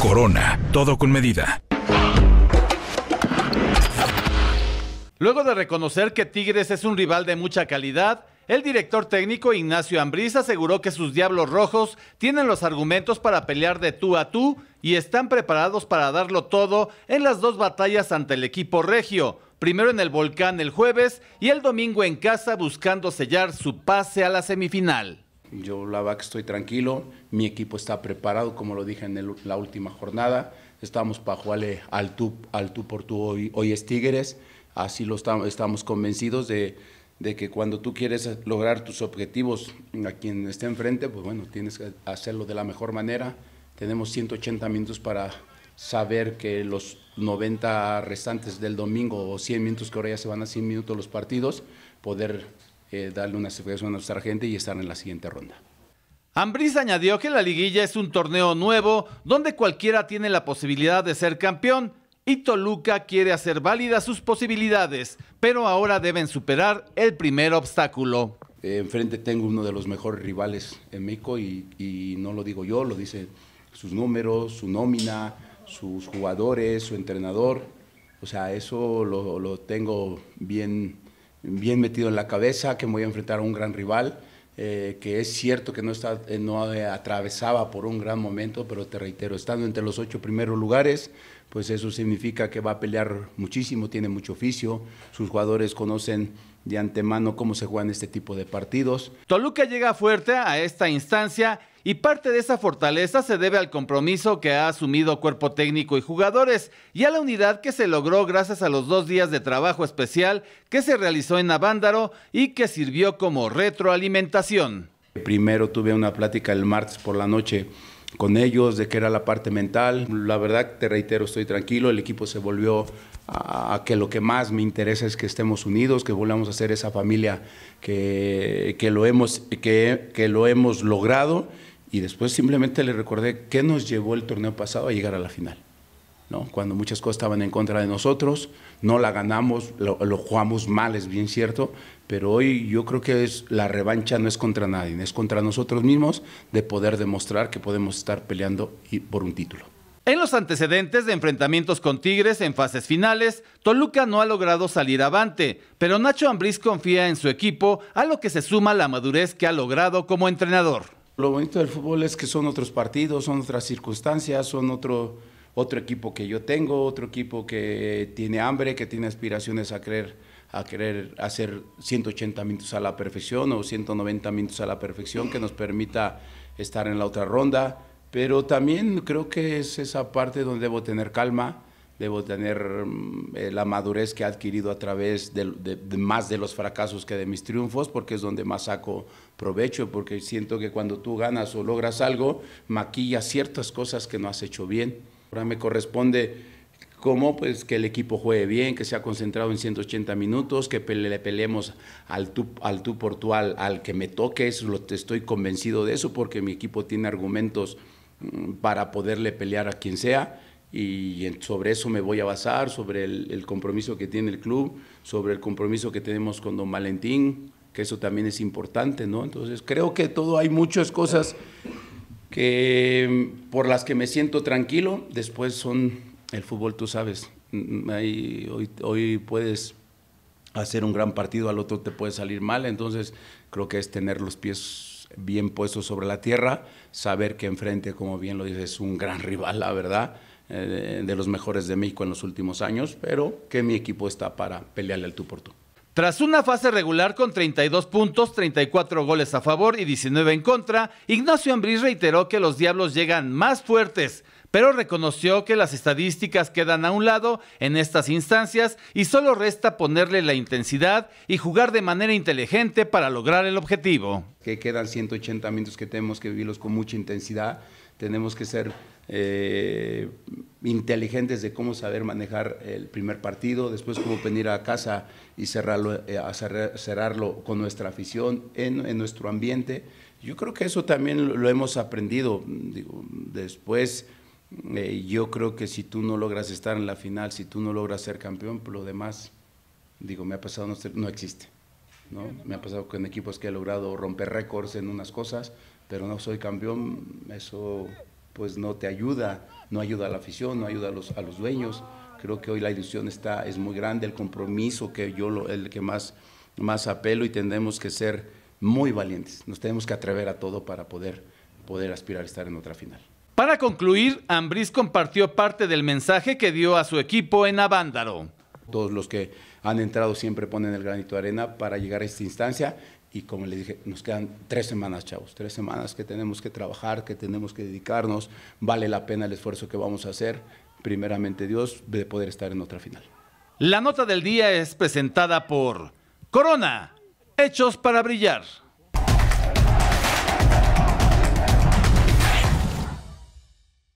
Corona, todo con medida. Luego de reconocer que Tigres es un rival de mucha calidad, el director técnico Ignacio Ambriz aseguró que sus Diablos Rojos tienen los argumentos para pelear de tú a tú y están preparados para darlo todo en las dos batallas ante el equipo regio, primero en el Volcán el jueves y el domingo en casa buscando sellar su pase a la semifinal. Yo la verdad que estoy tranquilo, mi equipo está preparado, como lo dije en la última jornada, estamos para jugarle al tú, al por tú hoy, es Tigres, así lo estamos, convencidos de, que cuando tú quieres lograr tus objetivos a quien esté enfrente, pues bueno, tienes que hacerlo de la mejor manera. Tenemos 180 minutos para saber que los 90 restantes del domingo o 100 minutos que ahora ya se van a 100 minutos los partidos, poder eh, darle una certificación a nuestra gente y estar en la siguiente ronda. Ambriz añadió que la liguilla es un torneo nuevo donde cualquiera tiene la posibilidad de ser campeón y Toluca quiere hacer válidas sus posibilidades, pero ahora deben superar el primer obstáculo. Eh, enfrente tengo uno de los mejores rivales en México y, no lo digo yo, lo dicen sus números, su nómina, sus jugadores, su entrenador. O sea, eso lo tengo bien bien metido en la cabeza, que me voy a enfrentar a un gran rival, eh, que es cierto que no, está, eh, no eh, atravesaba por un gran momento, pero te reitero, estando entre los ocho primeros lugares, pues eso significa que va a pelear muchísimo, tiene mucho oficio, sus jugadores conocen de antemano cómo se juegan este tipo de partidos. Toluca llega fuerte a esta instancia y parte de esa fortaleza se debe al compromiso que ha asumido cuerpo técnico y jugadores y a la unidad que se logró gracias a los dos días de trabajo especial que se realizó en Avándaro y que sirvió como retroalimentación. Primero tuve una plática el martes por la noche con ellos, de que era la parte mental. La verdad, te reitero, estoy tranquilo, el equipo se volvió a, que lo que más me interesa es que estemos unidos, que volvamos a ser esa familia que, lo, hemos, que, que lo hemos logrado y después simplemente le recordé qué nos llevó el torneo pasado a llegar a la final. ¿no? Cuando muchas cosas estaban en contra de nosotros, no la ganamos, lo, jugamos mal, es bien cierto, pero hoy yo creo que es, la revancha no es contra nadie, es contra nosotros mismos de poder demostrar que podemos estar peleando y, por un título. En los antecedentes de enfrentamientos con Tigres en fases finales, Toluca no ha logrado salir avante, pero Nacho Ambriz confía en su equipo, a lo que se suma la madurez que ha logrado como entrenador. Lo bonito del fútbol es que son otros partidos, son otras circunstancias, son otro, otro equipo que yo tengo, otro equipo que tiene hambre, que tiene aspiraciones a querer, a querer hacer 180 minutos a la perfección o 190 minutos a la perfección que nos permita estar en la otra ronda. Pero también creo que es esa parte donde debo tener calma, debo tener mm, eh, la madurez que he adquirido a través de, más de los fracasos que de mis triunfos, porque es donde más saco provecho, porque siento que cuando tú ganas o logras algo, maquilla ciertas cosas que no has hecho bien. Ahora me corresponde cómo pues que el equipo juegue bien, que sea concentrado en 180 minutos, que le peleemos al tú, al por tú, al, que me toque, estoy convencido de eso porque mi equipo tiene argumentos mm, para poderle pelear a quien sea y sobre eso me voy a basar, sobre el, compromiso que tiene el club, sobre el compromiso que tenemos con Don Valentín, que eso también es importante, ¿no? Entonces creo que todo, hay muchas cosas que por las que me siento tranquilo, después son el fútbol, tú sabes, mm, hoy, hoy puedes hacer un gran partido, al otro te puede salir mal, entonces creo que es tener los pies bien puestos sobre la tierra, saber que enfrente, como bien lo dices, es un gran rival, la verdad, eh, de los mejores de México en los últimos años, pero que mi equipo está para pelearle al tú por tú. Tras una fase regular con 32 puntos, 34 goles a favor y 19 en contra, Ignacio Ambriz reiteró que los Diablos llegan más fuertes, pero reconoció que las estadísticas quedan a un lado en estas instancias y solo resta ponerle la intensidad y jugar de manera inteligente para lograr el objetivo. Que quedan 180 minutos que tenemos que vivirlos con mucha intensidad tenemos que ser eh, inteligentes de cómo saber manejar el primer partido, después cómo venir a casa y cerrarlo, eh, cerrarlo con nuestra afición, en, en, nuestro ambiente. Yo creo que eso también lo, hemos aprendido. Digo, después, eh, yo creo que si tú no logras estar en la final, si tú no logras ser campeón, lo demás, digo, me ha pasado, no, no existe. ¿no? Me ha pasado con equipos que he logrado romper récords en unas cosas, pero no soy campeón, eso pues no te ayuda, no ayuda a la afición, no ayuda a los, a los dueños. Creo que hoy la ilusión está, es muy grande, el compromiso que yo, lo, el que más, más apelo y tenemos que ser muy valientes. Nos tenemos que atrever a todo para poder, poder aspirar a estar en otra final. Para concluir, Ambriz compartió parte del mensaje que dio a su equipo en Avándaro. Todos los que han entrado siempre, ponen el granito de arena para llegar a esta instancia. Y como les dije, nos quedan tres semanas, chavos, tres semanas que tenemos que trabajar, que tenemos que dedicarnos. Vale la pena el esfuerzo que vamos a hacer, primeramente Dios, de poder estar en otra final. La nota del día es presentada por Corona, Hechos para Brillar.